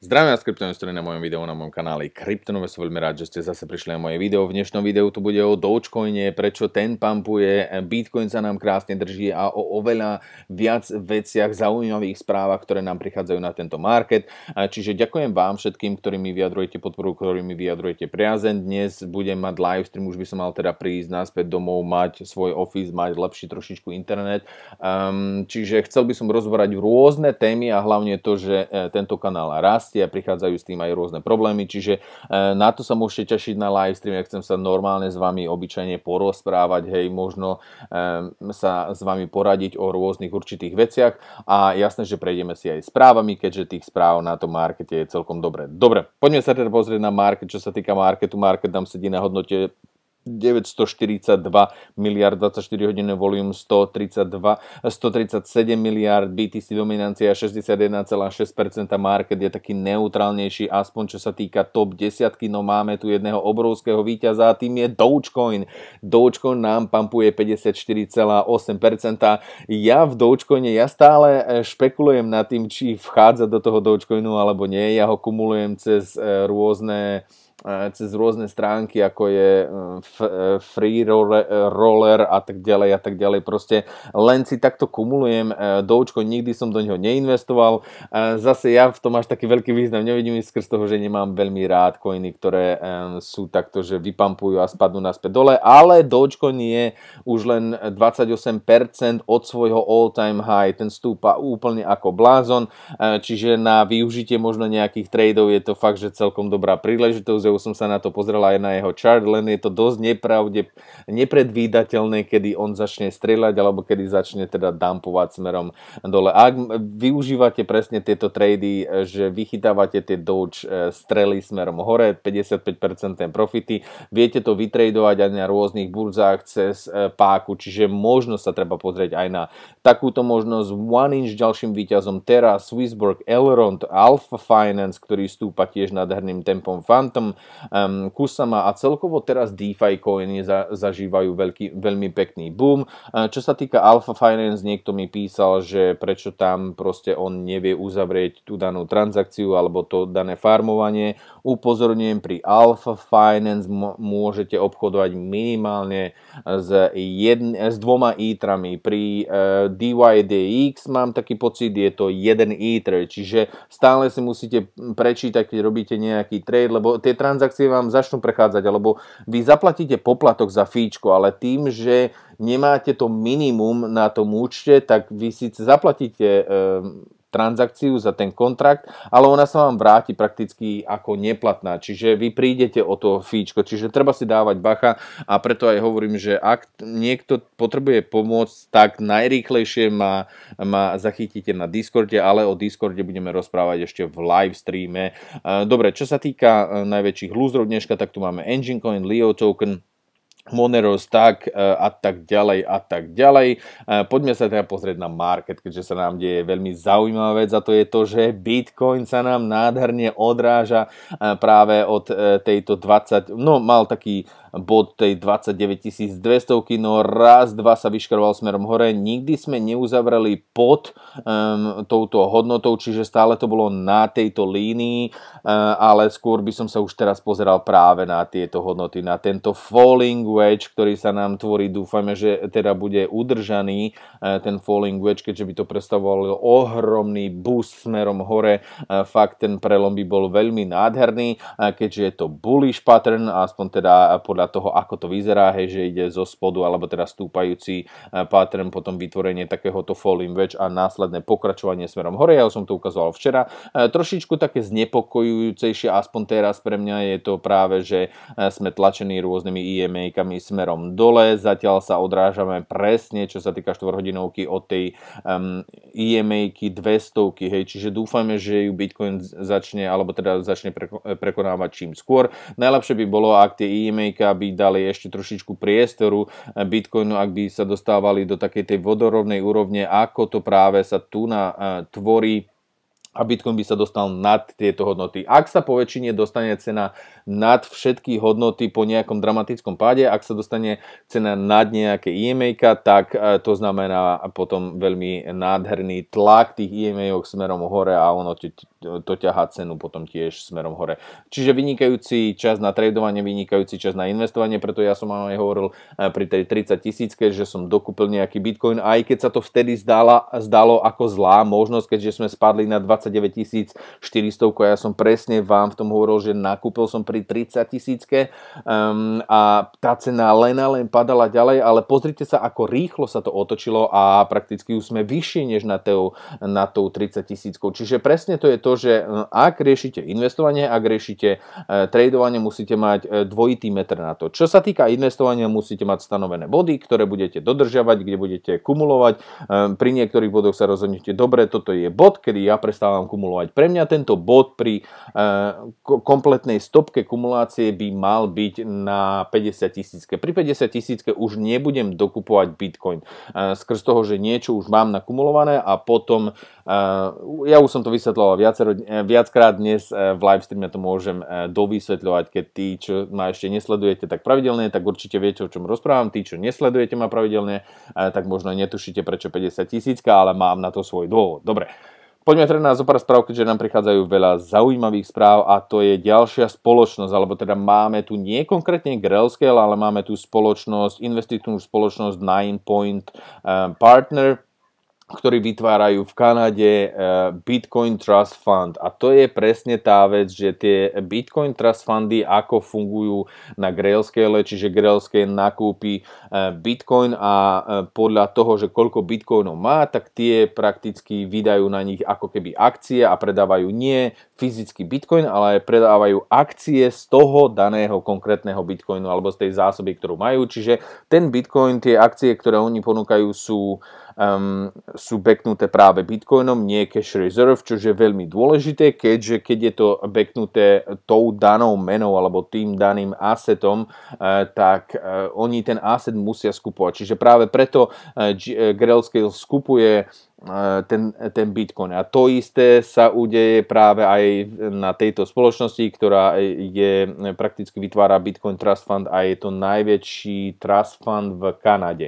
Zdravím vás, strany na mojom videu na mojom kanáli Kryptonové. Som veľmi rád, že ste zase prišli na moje video. V dnešnom videu tu bude o Dogecoine, prečo ten pumpuje, Bitcoin sa nám krásne drží a o oveľa viac veciach, zaujímavých správach, ktoré nám prichádzajú na tento market. Čiže ďakujem vám všetkým, ktorí mi vyjadrujete podporu, ktorí mi vyjadrujete priazen. Dnes budem mať live stream, už by som mal teda prísť naspäť domov, mať svoj office, mať lepší trošičku internet. Ehm, čiže chcel by som rozborať rôzne témy a hlavne to, že e, tento kanál rast rastie a prichádzajú s tým aj rôzne problémy, čiže e, na to sa môžete tešiť na live stream, ja chcem sa normálne s vami obyčajne porozprávať, hej, možno e, sa s vami poradiť o rôznych určitých veciach a jasné, že prejdeme si aj správami, keďže tých správ na tom markete je celkom dobre. Dobre, poďme sa teda pozrieť na market, čo sa týka marketu, market nám sedí na hodnote 942 miliard 24 hodinné volium 132, 137 miliard BTC dominancia 61,6% market je taký neutrálnejší aspoň čo sa týka top 10 no máme tu jedného obrovského víťaza a tým je Dogecoin Dogecoin nám pampuje 54,8% ja v Dogecoine ja stále eh, špekulujem nad tým či vchádza do toho Dogecoinu alebo nie ja ho kumulujem cez eh, rôzne E, cez rôzne stránky, ako je e, e, free roller a tak ďalej a tak ďalej. Proste len si takto kumulujem doučko, nikdy som do neho neinvestoval. Zase ja v tom až taký veľký význam nevidím skrz toho, že nemám veľmi rád koiny, ktoré sú takto, že vypampujú a spadnú naspäť dole, ale doučko nie už len 28% od svojho all-time high, ten stúpa úplne ako blázon, čiže na využitie možno nejakých tradeov je to fakt, že celkom dobrá príležitosť že som sa na to pozrel aj na jeho chart, len je to dosť nepravde, nepredvídateľné, kedy on začne strieľať alebo kedy začne teda dumpovať smerom dole. Ak využívate presne tieto trady, že vychytávate tie doge strely smerom hore, 55% profity, viete to vytradovať aj na rôznych burzách cez e, páku, čiže možno sa treba pozrieť aj na takúto možnosť. One Inch ďalším výťazom Terra, Swissborg, Elrond, Alpha Finance, ktorý stúpa tiež nadherným tempom Phantom, Ehm, Kusama a celkovo teraz DeFi coiny za, zažívajú veľký, veľmi pekný boom. Ehm, čo sa týka Alpha Finance, niekto mi písal, že prečo tam proste on nevie uzavrieť tú danú transakciu alebo to dané farmovanie. Upozorňujem, pri Alpha Finance môžete obchodovať minimálne s, jedn, s dvoma ítrami. Pri e, ehm, DYDX mám taký pocit, je to jeden ítr, čiže stále si musíte prečítať, keď robíte nejaký trade, lebo tie transakcie vám začnú prechádzať, alebo vy zaplatíte poplatok za fíčko, ale tým, že nemáte to minimum na tom účte, tak vy síce zaplatíte e, transakciu, za ten kontrakt, ale ona sa vám vráti prakticky ako neplatná. Čiže vy prídete o to fíčko. Čiže treba si dávať bacha a preto aj hovorím, že ak niekto potrebuje pomôcť, tak najrýchlejšie ma, ma zachytíte na Discorde, ale o Discorde budeme rozprávať ešte v live streame. E, dobre, čo sa týka e, najväčších lúzrov dneška, tak tu máme Engine Coin, Leo Token, Moneros tak e, a tak ďalej a tak ďalej. E, poďme sa teda pozrieť na market, keďže sa nám deje veľmi zaujímavá vec a to je to, že Bitcoin sa nám nádherne odráža e, práve od tejto 20, no mal taký bod tej 29 200, no raz, dva sa vyškroval smerom hore, nikdy sme neuzavreli pod um, touto hodnotou, čiže stále to bolo na tejto línii, uh, ale skôr by som sa už teraz pozeral práve na tieto hodnoty, na tento falling wedge, ktorý sa nám tvorí, dúfame, že teda bude udržaný uh, ten falling wedge, keďže by to predstavovalo ohromný boost smerom hore, uh, fakt ten prelom by bol veľmi nádherný, uh, keďže je to bullish pattern, aspoň teda podľa podľa toho, ako to vyzerá, hej, že ide zo spodu alebo teda stúpajúci e, pattern, potom vytvorenie takéhoto falling wedge a následné pokračovanie smerom hore. Ja som to ukazoval včera. E, trošičku také znepokojujúcejšie, aspoň teraz pre mňa je to práve, že e, sme tlačení rôznymi EMA-kami smerom dole. Zatiaľ sa odrážame presne, čo sa týka 4 hodinovky od tej um, EMA-ky 200, hej, čiže dúfame, že ju Bitcoin začne, alebo teda začne prekonávať čím skôr. Najlepšie by bolo, ak tie EMA-ka aby dali ešte trošičku priestoru Bitcoinu, ak by sa dostávali do takej tej vodorovnej úrovne, ako to práve sa tu na, e, tvorí a Bitcoin by sa dostal nad tieto hodnoty. Ak sa po väčšine dostane cena nad všetky hodnoty po nejakom dramatickom páde, ak sa dostane cena nad nejaké IMA, e tak e, to znamená potom veľmi nádherný tlak tých IMA smerom hore a ono to ťahá cenu potom tiež smerom hore. Čiže vynikajúci čas na tradovanie, vynikajúci čas na investovanie, preto ja som aj hovoril e, pri tej 30 tisícke, že som dokúpil nejaký bitcoin, aj keď sa to vtedy zdala, zdalo ako zlá možnosť, keďže sme spadli na 29 400, a ja som presne vám v tom hovoril, že nakúpil som pri 30 tisícke um, a tá cena len a len padala ďalej, ale pozrite sa, ako rýchlo sa to otočilo a prakticky už sme vyššie než na tou, na tou 30 tisíckou. Čiže presne to je to, to, že e, ak riešite investovanie, ak riešite e, tradovanie, musíte mať e, dvojitý meter na to. Čo sa týka investovania, musíte mať stanovené body, ktoré budete dodržiavať, kde budete kumulovať. Pri niektorých bodoch sa rozhodnete, dobre, toto je bod, kedy ja prestávam kumulovať. Pre mňa tento bod pri kompletnej stopke kumulácie by mal byť na 50 tisícke. Pri 50 tisícke už nebudem dokupovať Bitcoin. Skrz toho, že niečo už mám nakumulované a potom, ja už som to vysvetloval viac, viacero, eh, viackrát dnes eh, v live streame to môžem eh, dovysvetľovať, keď tí, čo ma ešte nesledujete tak pravidelne, tak určite viete, o čom rozprávam. Tí, čo nesledujete ma pravidelne, tak možno netušíte, prečo 50 tisícka, ale mám na to svoj dôvod. Dobre, Poďme teda na zopár správ, keďže nám prichádzajú veľa zaujímavých správ a to je ďalšia spoločnosť, alebo teda máme tu nie konkrétne Grellscale, ale máme tu spoločnosť, investičnú spoločnosť Nine Point Partner, ktorí vytvárajú v Kanade eh, Bitcoin Trust Fund. A to je presne tá vec, že tie Bitcoin Trust Fundy ako fungujú na Grailscale, čiže Grailscale nakúpi eh, Bitcoin a eh, podľa toho, že koľko Bitcoinov má, tak tie prakticky vydajú na nich ako keby akcie a predávajú nie fyzicky Bitcoin, ale predávajú akcie z toho daného konkrétneho Bitcoinu alebo z tej zásoby, ktorú majú. Čiže ten Bitcoin, tie akcie, ktoré oni ponúkajú sú um, sú beknuté práve Bitcoinom, nie cash reserve, čo je veľmi dôležité, keďže keď je to beknuté tou danou menou alebo tým daným asetom, uh, eh, tak uh, oni ten aset musia skupovať. Čiže práve preto uh, G- Grailscale skupuje ten, ten Bitcoin. A to isté sa udeje práve aj na tejto spoločnosti, ktorá je, prakticky vytvára Bitcoin Trust Fund a je to najväčší trust fund v Kanade.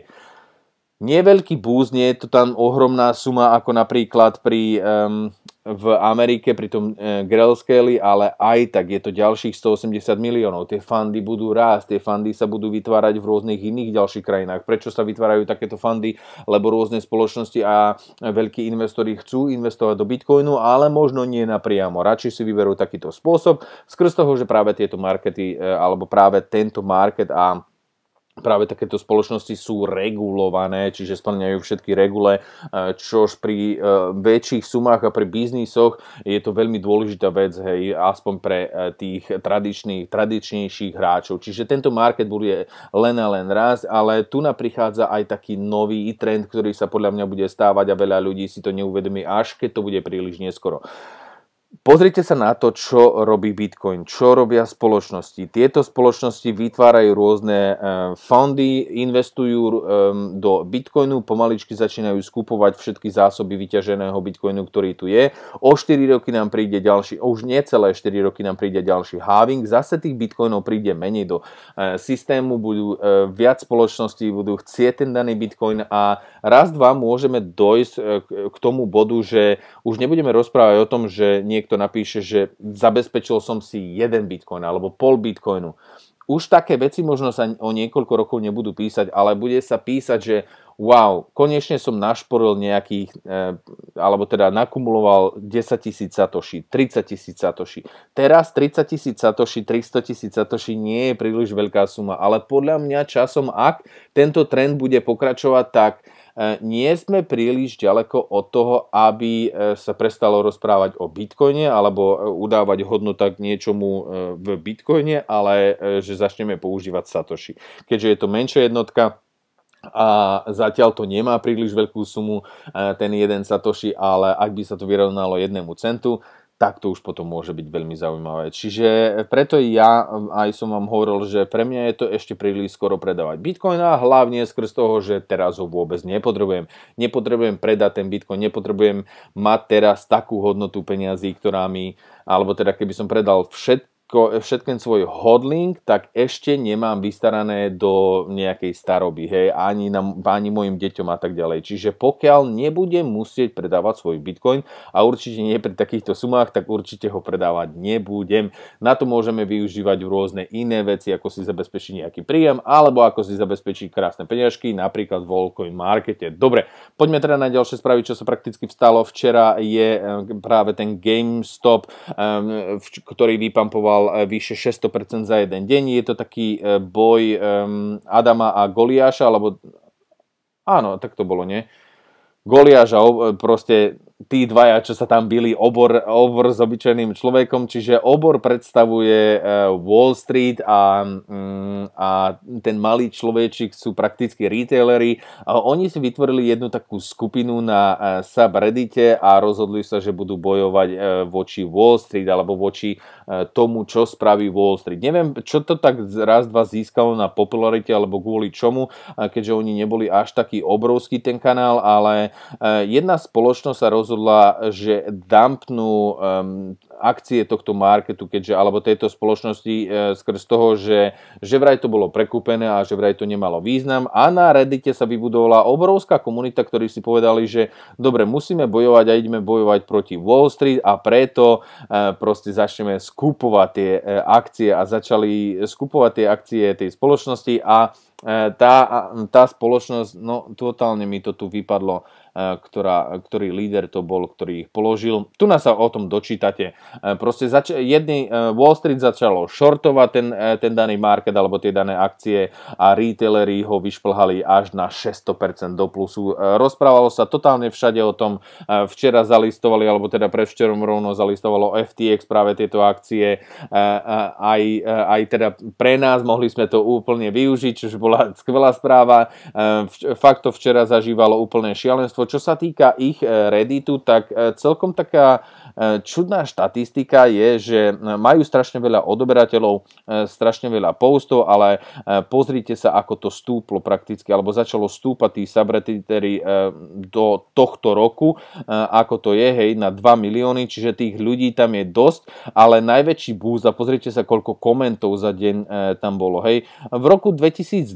Neveľký búz, nie je to tam ohromná suma ako napríklad pri, um, v Amerike, pri tom uh, e, Grellscale, ale aj tak je to ďalších 180 miliónov. Tie fandy budú rásť, tie fandy sa budú vytvárať v rôznych iných ďalších krajinách. Prečo sa vytvárajú takéto fandy? Lebo rôzne spoločnosti a veľkí investori chcú investovať do Bitcoinu, ale možno nie napriamo. Radšej si vyberú takýto spôsob, skrz toho, že práve tieto markety, e, alebo práve tento market a práve takéto spoločnosti sú regulované, čiže splňajú všetky regule, e, čož pri e, väčších sumách a pri biznisoch je to veľmi dôležitá vec, hej, aspoň pre e, tých tradičných, tradičnejších hráčov. Čiže tento market bude len a len raz, ale tu prichádza aj taký nový trend, ktorý sa podľa mňa bude stávať a veľa ľudí si to neuvedomí, až keď to bude príliš neskoro. Pozrite sa na to, čo robí Bitcoin, čo robia spoločnosti. Tieto spoločnosti vytvárajú rôzne eh, fondy, investujú eh, do Bitcoinu, pomaličky začínajú skupovať všetky zásoby vyťaženého Bitcoinu, ktorý tu je. O 4 roky nám príde ďalší, už necelé 4 roky nám príde ďalší halving, zase tých Bitcoinov príde menej do eh, systému, budú viac spoločností, budú chcieť ten daný Bitcoin a raz, dva môžeme dojsť k tomu bodu, že už nebudeme rozprávať o tom, že nie niekto napíše, že zabezpečil som si jeden bitcoin alebo pol bitcoinu. Už také veci možno sa o niekoľko rokov nebudú písať, ale bude sa písať, že wow, konečne som našporil nejakých, e, alebo teda nakumuloval 10 tisíc satoši, 30 tisíc satoši. Teraz 30 tisíc satoši, 300 tisíc satoši nie je príliš veľká suma, ale podľa mňa časom, ak tento trend bude pokračovať, tak E, nie sme príliš ďaleko od toho, aby e, sa prestalo rozprávať o bitcoine alebo e, udávať hodnota k niečomu v bitcoine, ale že začneme používať Satoshi. Keďže je to menšia jednotka, a zatiaľ to nemá príliš veľkú sumu ten jeden Satoshi, ale ak by sa to vyrovnalo jednému centu, tak to už potom môže byť veľmi zaujímavé. Čiže preto ja um, aj som vám hovoril, že pre mňa je to ešte príliš skoro predávať Bitcoin a hlavne skrz toho, že teraz ho vôbec nepotrebujem. Nepotrebujem predať ten Bitcoin, nepotrebujem mať teraz takú hodnotu peniazí, ktorá mi, alebo teda keby som predal všet, všetko, všetkým svoj hodling, tak ešte nemám vystarané do nejakej staroby, hej, ani, na, ani mojim deťom a tak ďalej. Čiže pokiaľ nebudem musieť predávať svoj bitcoin a určite nie pri takýchto sumách, tak určite ho predávať nebudem. Na to môžeme využívať rôzne iné veci, ako si zabezpečiť nejaký príjem, alebo ako si zabezpečiť krásne peňažky, napríklad v Allcoin Markete. Dobre, poďme teda na ďalšie spravy, čo sa prakticky vstalo. Včera je eh, práve ten GameStop, eh, ktorý vypampoval mal eh, vyše 600% za jeden deň. Je to taký eh, boj ehm, Adama a Goliáša, alebo áno, tak to bolo, nie? Goliáša, eh, proste tí dvaja, čo sa tam byli, obor, obor s obyčajným človekom, čiže obor predstavuje e, Wall Street a, mm, a ten malý človečik sú prakticky retailery. A oni si vytvorili jednu takú skupinu na e, subreddite a rozhodli sa, že budú bojovať e, voči Wall Street alebo voči tomu, čo spraví Wall Street. Neviem, čo to tak raz, dva získalo na popularite alebo kvôli čomu, keďže oni neboli až taký obrovský ten kanál, ale jedna spoločnosť sa rozhodla rozhodla, že dumpnú um, ehm, akcie tohto marketu, keďže, alebo tejto spoločnosti e, skrz toho, že, že vraj to bolo prekúpené a že vraj to nemalo význam. A na Reddite sa vybudovala obrovská komunita, ktorí si povedali, že dobre, musíme bojovať a ideme bojovať proti Wall Street a preto e, proste začneme skupovať tie e, akcie a začali skupovať tie akcie tej spoločnosti a e, tá, tá spoločnosť, no totálne mi to tu vypadlo Eh, ktorá, ktorý líder to bol, ktorý ich položil. Tu nás sa o tom dočítate. Eh, proste zač- jedný, eh, Wall Street začalo shortovať ten, ten daný market alebo tie dané akcie a retailery ho vyšplhali až na 600% do plusu. Rozprávalo sa totálne všade o tom. Včera zalistovali, alebo teda predvčerom rovno zalistovalo FTX práve tieto akcie. Aj, aj teda pre nás mohli sme to úplne využiť, čo bola skvelá správa. Fakt to včera zažívalo úplné šialenstvo číslo. Čo sa týka ich e, Redditu, tak e, celkom taká e, čudná štatistika je, že majú strašne veľa odoberateľov, strašne veľa postov, ale pozrite sa, ako to stúplo prakticky, alebo začalo stúpať tí subredditeri do tohto roku, ako to je, hej, na 2 milióny, čiže tých ľudí tam je dosť, ale najväčší búz, a pozrite sa, koľko komentov za deň tam bolo, hej. V roku 2020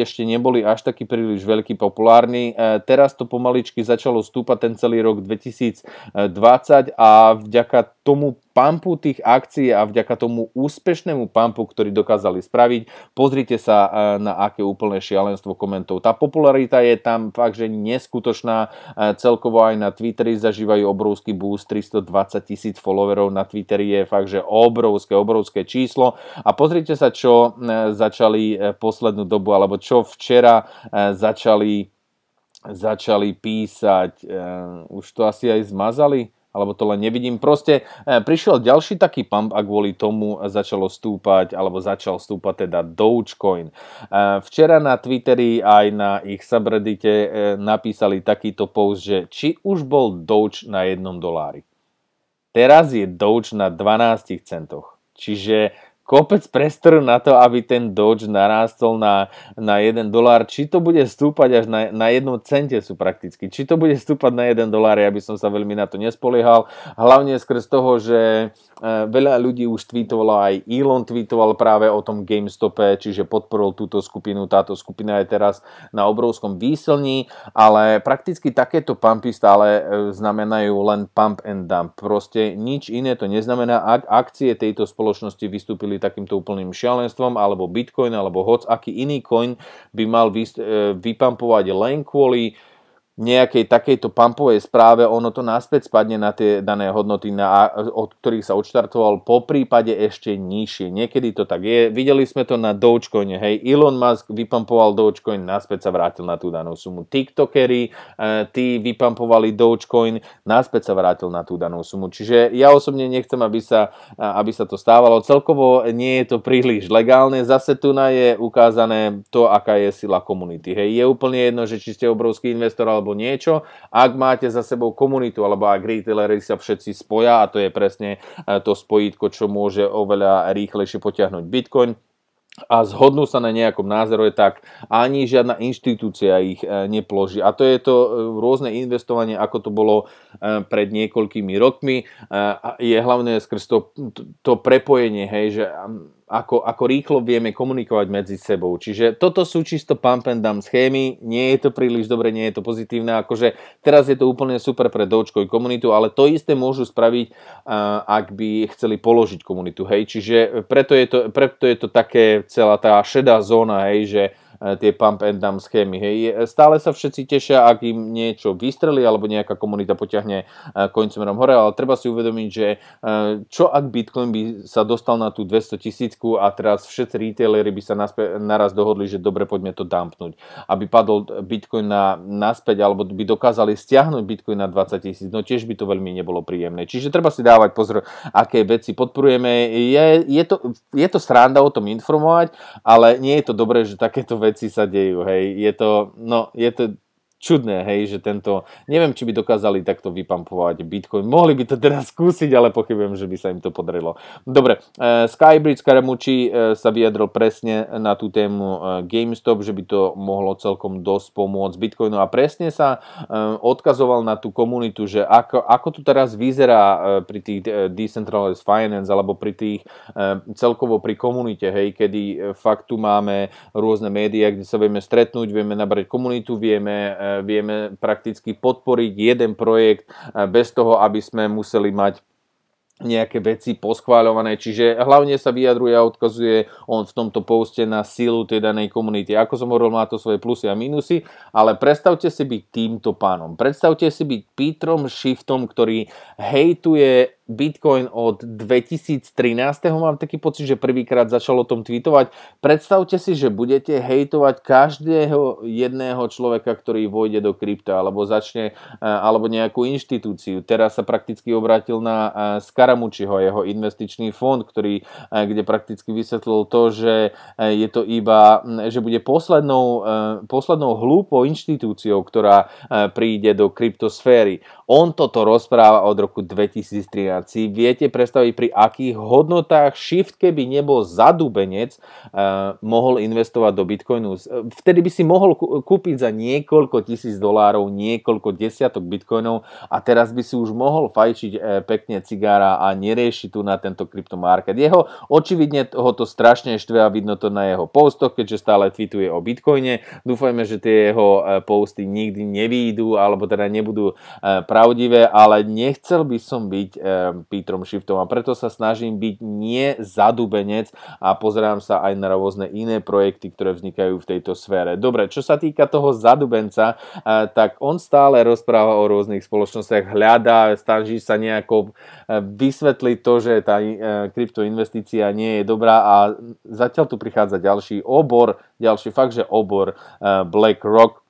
ešte neboli až taký príliš veľký populárny, teraz to pomaly pomaličky začalo stúpať ten celý rok 2020 a vďaka tomu pampu tých akcií a vďaka tomu úspešnému pampu, ktorý dokázali spraviť, pozrite sa e, na aké úplné šialenstvo komentov. Tá popularita je tam fakt, že neskutočná. E, celkovo aj na Twitteri zažívajú obrovský boost, 320 tisíc followerov na Twitteri je fakt, že obrovské, obrovské číslo. A pozrite sa, čo e, začali poslednú dobu, alebo čo včera začali začali písať, eh, už to asi aj zmazali, alebo to len nevidím. Proste eh, prišiel ďalší taký pump a kvôli tomu začalo stúpať, alebo začal stúpať teda Dogecoin. Eh, včera na Twitteri aj na ich subreddite napísali takýto post, že či už bol Doge na jednom dolári. Teraz je Doge na 12 centoch. Čiže kopec priestoru na to, aby ten Doge narástol na, na 1 dolár. Či to bude stúpať až na, na 1 cente sú prakticky. Či to bude stúpať na 1 dolár, ja by som sa veľmi na to nespoliehal. Hlavne skrz toho, že e, veľa ľudí už tweetovalo, aj Elon tweetoval práve o tom GameStope, čiže podporol túto skupinu, táto skupina je teraz na obrovskom výsilní, ale prakticky takéto pumpy stále e, znamenajú len pump and dump. Proste nič iné to neznamená, ak akcie tejto spoločnosti vystúpili bavili takýmto úplným šialenstvom, alebo Bitcoin, alebo hoc aký iný coin by mal e, vypampovať len kvôli nejakej takejto pumpovej správe ono to naspäť spadne na tie dané hodnoty, na, od ktorých sa odštartoval, po prípade ešte nižšie. Niekedy to tak je. Videli sme to na Dogecoine. Hej, Elon Musk vypampoval Dogecoin, naspäť sa vrátil na tú danú sumu. TikTokery, e, eh, tí vypampovali Dogecoin, naspäť sa vrátil na tú danú sumu. Čiže ja osobne nechcem, aby sa, eh, aby sa to stávalo. Celkovo nie je to príliš legálne. Zase tu na je ukázané to, aká je sila komunity. Hej, je úplne jedno, že či ste obrovský investor alebo alebo niečo. Ak máte za sebou komunitu, alebo ak retailery sa všetci spoja, a to je presne e, to spojitko, čo môže oveľa rýchlejšie potiahnuť Bitcoin, a zhodnú sa na nejakom názore, tak ani žiadna inštitúcia ich e, neploží. A to je to e, rôzne investovanie, ako to bolo pred niekoľkými rokmi. Je hlavné skrz to, to prepojenie, hej, že ako, ako rýchlo vieme komunikovať medzi sebou. Čiže toto sú čisto pump and dump schémy, nie je to príliš dobre, nie je to pozitívne, akože teraz je to úplne super pre dočkoj komunitu, ale to isté môžu spraviť, ak by chceli položiť komunitu, hej, čiže preto je to, preto je to také celá tá šedá zóna, hej, že E, tie pump and dump schémy. Hej. Stále sa všetci tešia, ak im niečo vystrelí alebo nejaká komunita potiahne e, coin smerom hore, ale treba si uvedomiť, že e, čo ak Bitcoin by sa dostal na tú 200 tisícku a teraz všetci retaileri by sa naraz dohodli, že dobre, poďme to dumpnúť. Aby padol Bitcoin na, naspäť alebo by dokázali stiahnuť Bitcoin na 20 tisíc, no tiež by to veľmi nebolo príjemné. Čiže treba si dávať pozor, aké veci podporujeme. Je, je, to, je to sranda o tom informovať, ale nie je to dobré, že takéto veci veci sa dejú, hej. Je to, no, je to, čudné, hej, že tento, neviem, či by dokázali takto vypampovať Bitcoin. Mohli by to teraz skúsiť, ale pochybujem, že by sa im to podarilo. Dobre, eh, Skybridge Karamuči eh, sa vyjadril presne na tú tému eh, GameStop, že by to mohlo celkom dosť pomôcť Bitcoinu a presne sa odkazoval na tú komunitu, že ako, ako to teraz vyzerá pri tých Decentralized Finance alebo pri tých celkovo pri komunite, hej, kedy fakt tu máme rôzne médiá, kde sa vieme stretnúť, vieme nabrať komunitu, vieme Eh, vieme prakticky podporiť jeden projekt eh, bez toho, aby sme museli mať nejaké veci poschváľované, čiže hlavne sa vyjadruje a odkazuje on v tomto poste na silu tej danej komunity. Ako som hovoril, má to svoje plusy a minusy, ale predstavte si byť týmto pánom. Predstavte si byť Petrom Shiftom, ktorý hejtuje Bitcoin od 2013. Mám taký pocit, že prvýkrát začal o tom tweetovať. Predstavte si, že budete hejtovať každého jedného človeka, ktorý vojde do krypta alebo začne e, alebo nejakú inštitúciu. Teraz sa prakticky obrátil na e, Skaramučiho, jeho investičný fond, ktorý, e, kde prakticky vysvetlil to, že je to iba, že bude poslednou, poslednou hlúpou inštitúciou, ktorá príde do kryptosféry. On toto rozpráva od roku 2013 si viete predstaviť, pri akých hodnotách shift, keby nebol zadubenec, eh, mohol investovať do bitcoinu. Eh, vtedy by si mohol kúpiť za niekoľko tisíc dolárov, niekoľko desiatok bitcoinov a teraz by si už mohol fajčiť eh, pekne cigára a nerieši tu na tento kryptomarket. Jeho, očividne ho to strašne štve a vidno to na jeho postoch, keďže stále tweetuje o bitcoine. Dúfajme, že tie jeho posty nikdy nevýjdu alebo teda nebudú pravdivé, ale nechcel by som byť Petrom Shiftom a preto sa snažím byť nie zadubenec a pozerám sa aj na rôzne iné projekty, ktoré vznikajú v tejto sfére. Dobre, čo sa týka toho zadubenca, tak on stále rozpráva o rôznych spoločnostiach, hľadá, snaží sa nejako e, vysvetliť to, že tá e, kryptoinvestícia nie je dobrá a zatiaľ tu prichádza ďalší obor, ďalší fakt, že obor e, BlackRock,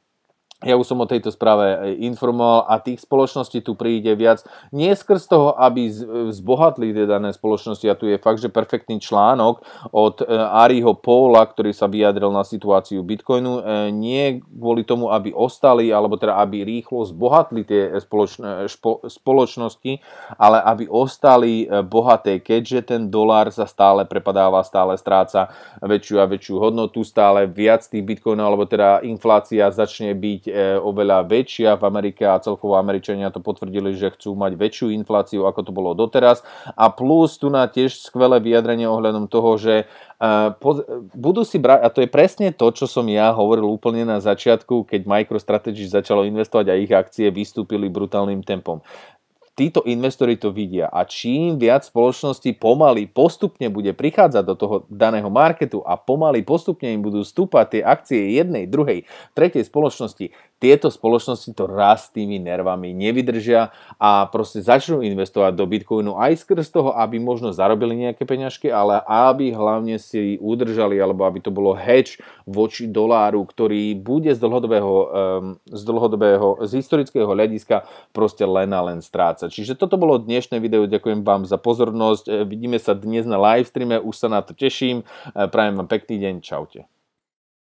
ja už som o tejto správe informoval a tých spoločností tu príde viac. Nie skrz toho, aby e, zbohatli tie dané spoločnosti a tu je fakt, že perfektný článok od e, Ariho Paula, ktorý sa vyjadril na situáciu Bitcoinu, e, nie kvôli tomu, aby ostali, alebo teda aby rýchlo zbohatli tie špo- spoločnosti, ale aby ostali bohaté, keďže ten dolár sa stále prepadáva, stále stráca väčšiu a väčšiu hodnotu, stále viac tých Bitcoinov, alebo teda inflácia začne byť e, oveľa väčšia v Amerike a celkovo Američania to potvrdili, že chcú mať väčšiu infláciu, ako to bolo doteraz. A plus tu na tiež skvelé vyjadrenie ohľadom toho, že e, budú si brať, a to je presne to, čo som ja hovoril úplne na začiatku, keď MicroStrategy začalo investovať a ich akcie vystúpili brutálnym tempom títo investori to vidia a čím viac spoločnosti pomaly, postupne bude prichádzať do toho daného marketu a pomaly, postupne im budú stúpať tie akcie jednej, druhej, tretej spoločnosti, tieto spoločnosti to raz tými nervami nevydržia a proste začnú investovať do Bitcoinu aj skrz toho, aby možno zarobili nejaké peňažky, ale aby hlavne si udržali alebo aby to bolo hedge voči doláru, ktorý bude z dlhodobého, z dlhodobého, z historického hľadiska proste len a len strácať. Čiže toto bolo dnešné video, ďakujem vám za pozornosť, vidíme sa dnes na livestreame, už sa na to teším, e, prajem vám pekný deň, čaute.